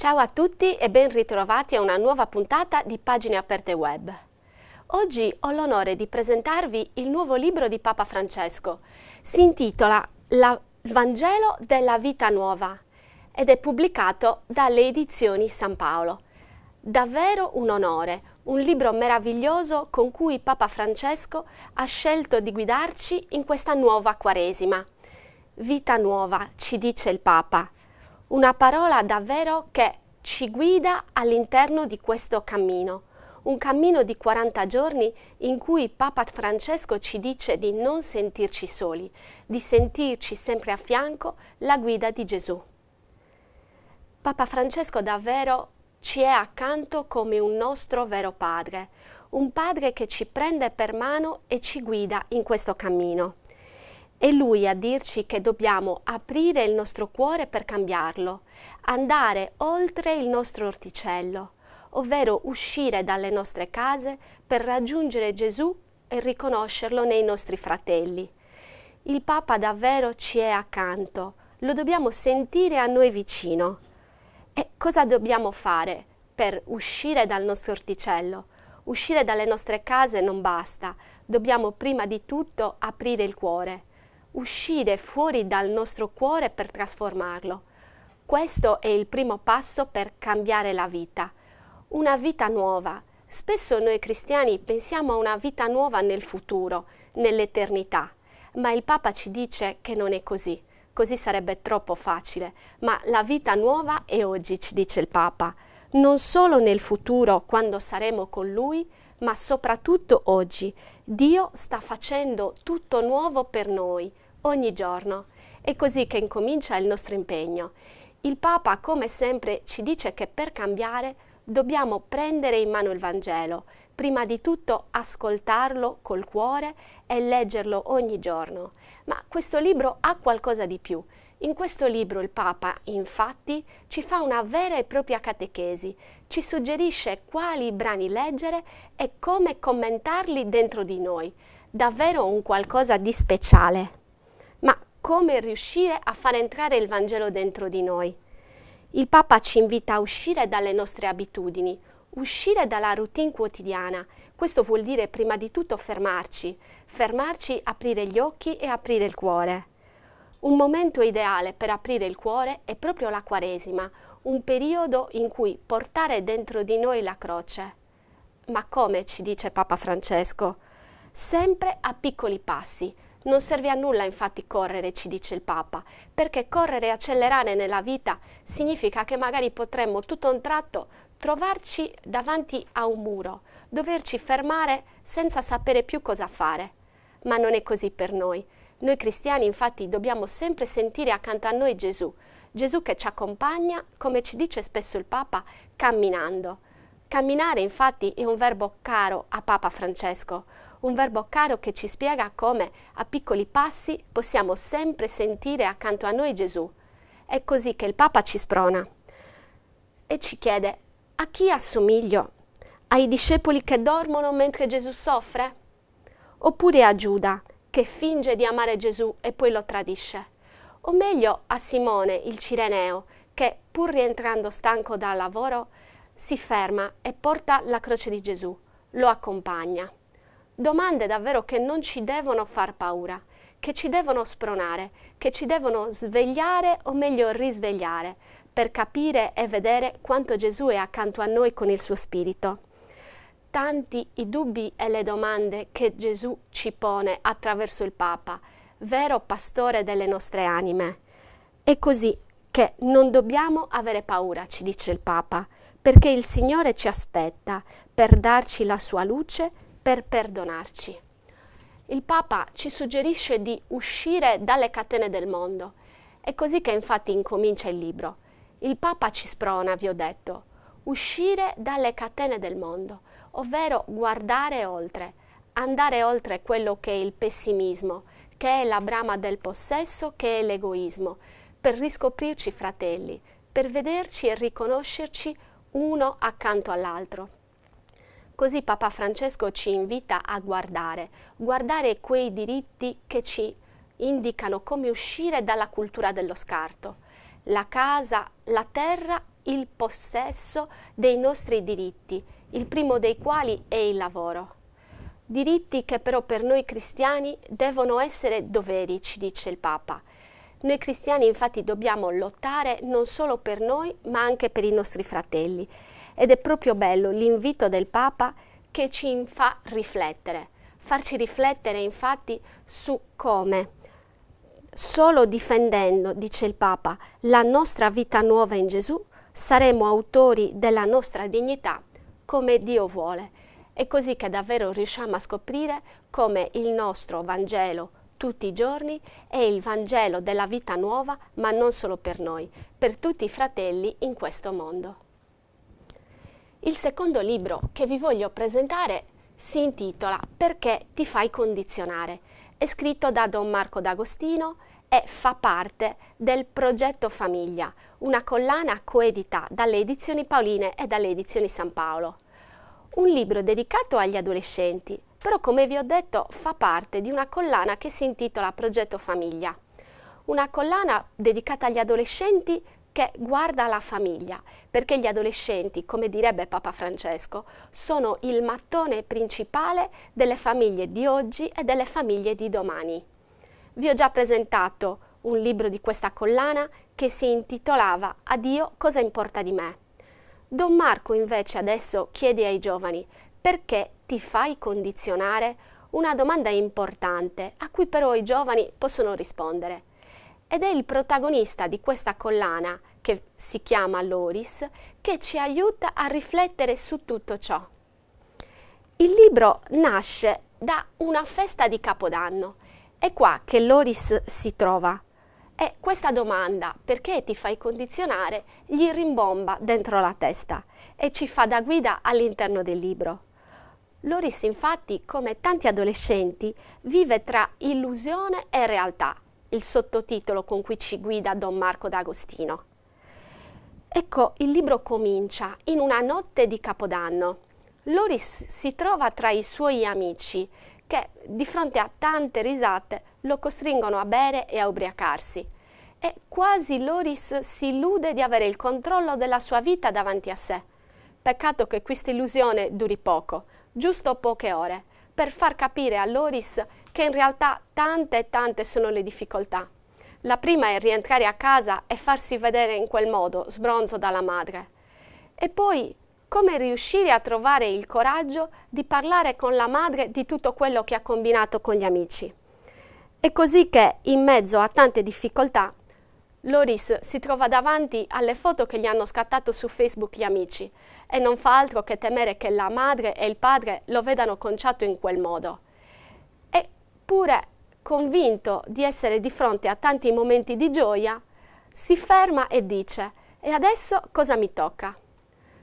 Ciao a tutti e ben ritrovati a una nuova puntata di Pagine Aperte Web. Oggi ho l'onore di presentarvi il nuovo libro di Papa Francesco. Si intitola Il Vangelo della Vita Nuova ed è pubblicato dalle edizioni San Paolo. Davvero un onore, un libro meraviglioso con cui Papa Francesco ha scelto di guidarci in questa nuova Quaresima. Vita nuova, ci dice il Papa, una parola davvero che ci guida all'interno di questo cammino, un cammino di 40 giorni in cui Papa Francesco ci dice di non sentirci soli, di sentirci sempre a fianco la guida di Gesù. Papa Francesco davvero ci è accanto come un nostro vero padre, un padre che ci prende per mano e ci guida in questo cammino. È Lui a dirci che dobbiamo aprire il nostro cuore per cambiarlo, andare oltre il nostro orticello, ovvero uscire dalle nostre case per raggiungere Gesù e riconoscerlo nei nostri fratelli. Il Papa davvero ci è accanto, lo dobbiamo sentire a noi vicino. E cosa dobbiamo fare per uscire dal nostro orticello? Uscire dalle nostre case non basta, dobbiamo prima di tutto aprire il cuore uscire fuori dal nostro cuore per trasformarlo. Questo è il primo passo per cambiare la vita, una vita nuova. Spesso noi cristiani pensiamo a una vita nuova nel futuro, nell'eternità, ma il Papa ci dice che non è così. Così sarebbe troppo facile, ma la vita nuova è oggi, ci dice il Papa, non solo nel futuro quando saremo con Lui, ma soprattutto oggi. Dio sta facendo tutto nuovo per noi, ogni giorno. È così che incomincia il nostro impegno. Il Papa, come sempre, ci dice che per cambiare dobbiamo prendere in mano il Vangelo, prima di tutto ascoltarlo col cuore e leggerlo ogni giorno. Ma questo libro ha qualcosa di più. In questo libro il Papa, infatti, ci fa una vera e propria catechesi, ci suggerisce quali brani leggere e come commentarli dentro di noi. Davvero un qualcosa di speciale ma come riuscire a far entrare il Vangelo dentro di noi. Il Papa ci invita a uscire dalle nostre abitudini, uscire dalla routine quotidiana. Questo vuol dire prima di tutto fermarci, fermarci, aprire gli occhi e aprire il cuore. Un momento ideale per aprire il cuore è proprio la Quaresima, un periodo in cui portare dentro di noi la croce. Ma come ci dice Papa Francesco? Sempre a piccoli passi, non serve a nulla infatti correre, ci dice il Papa, perché correre e accelerare nella vita significa che magari potremmo tutto un tratto trovarci davanti a un muro, doverci fermare senza sapere più cosa fare. Ma non è così per noi. Noi cristiani infatti dobbiamo sempre sentire accanto a noi Gesù, Gesù che ci accompagna, come ci dice spesso il Papa, camminando. Camminare infatti è un verbo caro a Papa Francesco, un verbo caro che ci spiega come a piccoli passi possiamo sempre sentire accanto a noi Gesù. È così che il Papa ci sprona e ci chiede a chi assomiglio? Ai discepoli che dormono mentre Gesù soffre? Oppure a Giuda che finge di amare Gesù e poi lo tradisce? O meglio a Simone il Cireneo che pur rientrando stanco dal lavoro si ferma e porta la croce di Gesù, lo accompagna. Domande davvero che non ci devono far paura, che ci devono spronare, che ci devono svegliare o meglio risvegliare per capire e vedere quanto Gesù è accanto a noi con il suo spirito. Tanti i dubbi e le domande che Gesù ci pone attraverso il Papa, vero pastore delle nostre anime. È così che non dobbiamo avere paura, ci dice il Papa, perché il Signore ci aspetta per darci la sua luce per perdonarci. Il Papa ci suggerisce di uscire dalle catene del mondo. È così che infatti incomincia il libro. Il Papa ci sprona, vi ho detto, uscire dalle catene del mondo, ovvero guardare oltre, andare oltre quello che è il pessimismo, che è la brama del possesso, che è l'egoismo, per riscoprirci fratelli, per vederci e riconoscerci uno accanto all'altro. Così Papa Francesco ci invita a guardare, guardare quei diritti che ci indicano come uscire dalla cultura dello scarto. La casa, la terra, il possesso dei nostri diritti, il primo dei quali è il lavoro. Diritti che però per noi cristiani devono essere doveri, ci dice il Papa. Noi cristiani infatti dobbiamo lottare non solo per noi, ma anche per i nostri fratelli. Ed è proprio bello l'invito del Papa che ci fa riflettere, farci riflettere infatti su come solo difendendo, dice il Papa, la nostra vita nuova in Gesù, saremo autori della nostra dignità come Dio vuole. È così che davvero riusciamo a scoprire come il nostro Vangelo tutti i giorni è il Vangelo della vita nuova, ma non solo per noi, per tutti i fratelli in questo mondo. Il secondo libro che vi voglio presentare si intitola Perché ti fai condizionare. È scritto da Don Marco D'Agostino e fa parte del Progetto Famiglia, una collana coedita dalle edizioni Paoline e dalle edizioni San Paolo. Un libro dedicato agli adolescenti, però come vi ho detto fa parte di una collana che si intitola Progetto Famiglia. Una collana dedicata agli adolescenti che guarda la famiglia, perché gli adolescenti, come direbbe Papa Francesco, sono il mattone principale delle famiglie di oggi e delle famiglie di domani. Vi ho già presentato un libro di questa collana che si intitolava A cosa importa di me. Don Marco invece adesso chiede ai giovani perché ti fai condizionare? Una domanda importante a cui però i giovani possono rispondere. Ed è il protagonista di questa collana che si chiama Loris, che ci aiuta a riflettere su tutto ciò. Il libro nasce da una festa di Capodanno. È qua che Loris si trova. E questa domanda, perché ti fai condizionare, gli rimbomba dentro la testa e ci fa da guida all'interno del libro. Loris infatti, come tanti adolescenti, vive tra illusione e realtà, il sottotitolo con cui ci guida Don Marco D'Agostino. Ecco, il libro comincia in una notte di Capodanno. Loris si trova tra i suoi amici che, di fronte a tante risate, lo costringono a bere e a ubriacarsi. E quasi Loris si illude di avere il controllo della sua vita davanti a sé. Peccato che questa illusione duri poco, giusto poche ore, per far capire a Loris che in realtà tante e tante sono le difficoltà la prima è rientrare a casa e farsi vedere in quel modo, sbronzo dalla madre. E poi, come riuscire a trovare il coraggio di parlare con la madre di tutto quello che ha combinato con gli amici. È così che, in mezzo a tante difficoltà, Loris si trova davanti alle foto che gli hanno scattato su Facebook gli amici e non fa altro che temere che la madre e il padre lo vedano conciato in quel modo. Eppure convinto di essere di fronte a tanti momenti di gioia, si ferma e dice e adesso cosa mi tocca?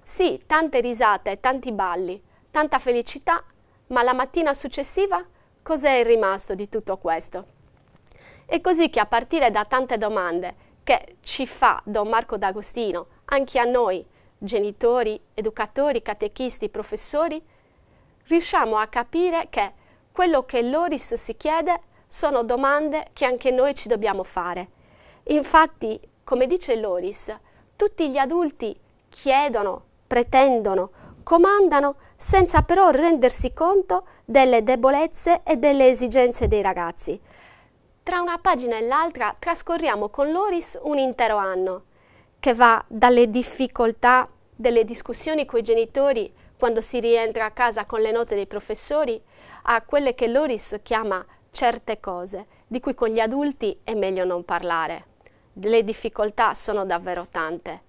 Sì, tante risate, tanti balli, tanta felicità, ma la mattina successiva cos'è il rimasto di tutto questo? È così che a partire da tante domande che ci fa Don Marco D'Agostino, anche a noi, genitori, educatori, catechisti, professori, riusciamo a capire che quello che Loris si chiede sono domande che anche noi ci dobbiamo fare. Infatti, come dice Loris, tutti gli adulti chiedono, pretendono, comandano senza però rendersi conto delle debolezze e delle esigenze dei ragazzi. Tra una pagina e l'altra trascorriamo con Loris un intero anno, che va dalle difficoltà delle discussioni coi genitori quando si rientra a casa con le note dei professori, a quelle che Loris chiama certe cose di cui con gli adulti è meglio non parlare. Le difficoltà sono davvero tante.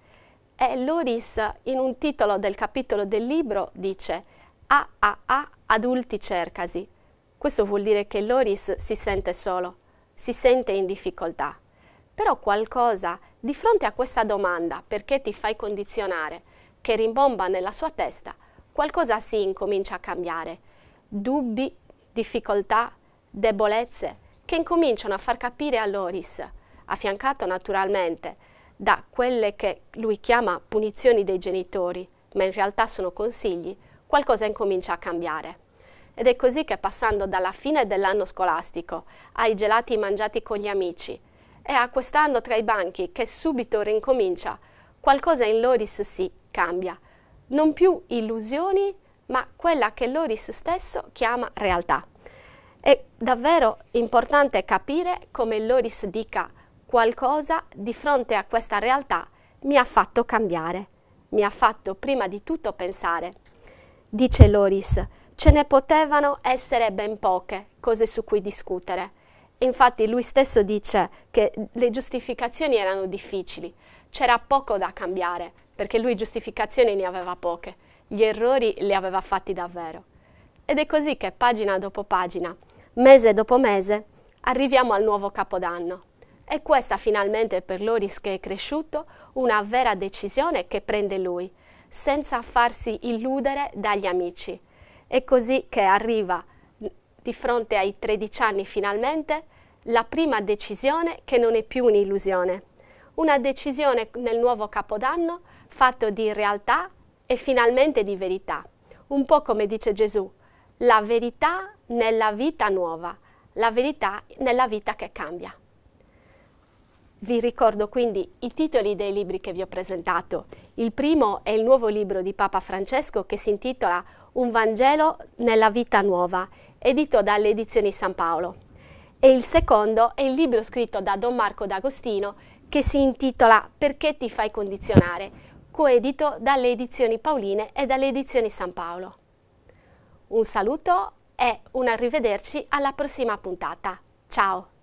E Loris in un titolo del capitolo del libro dice AAA ah, ah, ah, adulti cercasi. Questo vuol dire che Loris si sente solo, si sente in difficoltà. Però qualcosa di fronte a questa domanda, perché ti fai condizionare, che rimbomba nella sua testa, qualcosa si incomincia a cambiare. Dubbi, difficoltà, debolezze che incominciano a far capire a Loris, affiancato naturalmente da quelle che lui chiama punizioni dei genitori, ma in realtà sono consigli, qualcosa incomincia a cambiare. Ed è così che passando dalla fine dell'anno scolastico ai gelati mangiati con gli amici e a quest'anno tra i banchi che subito rincomincia, qualcosa in Loris si cambia. Non più illusioni, ma quella che Loris stesso chiama realtà. È davvero importante capire come Loris dica qualcosa di fronte a questa realtà mi ha fatto cambiare, mi ha fatto prima di tutto pensare. Dice Loris, ce ne potevano essere ben poche cose su cui discutere. Infatti lui stesso dice che le giustificazioni erano difficili, c'era poco da cambiare, perché lui giustificazioni ne aveva poche, gli errori li aveva fatti davvero. Ed è così che pagina dopo pagina mese dopo mese, arriviamo al nuovo capodanno. E questa finalmente per Loris che è cresciuto, una vera decisione che prende lui, senza farsi illudere dagli amici. È così che arriva di fronte ai 13 anni finalmente la prima decisione che non è più un'illusione. Una decisione nel nuovo capodanno fatto di realtà e finalmente di verità. Un po' come dice Gesù, la verità nella vita nuova, la verità nella vita che cambia. Vi ricordo quindi i titoli dei libri che vi ho presentato. Il primo è il nuovo libro di Papa Francesco che si intitola Un Vangelo nella vita nuova, edito dalle edizioni San Paolo. E il secondo è il libro scritto da Don Marco D'Agostino che si intitola Perché ti fai condizionare, coedito dalle edizioni Pauline e dalle edizioni San Paolo. Un saluto e un arrivederci alla prossima puntata. Ciao!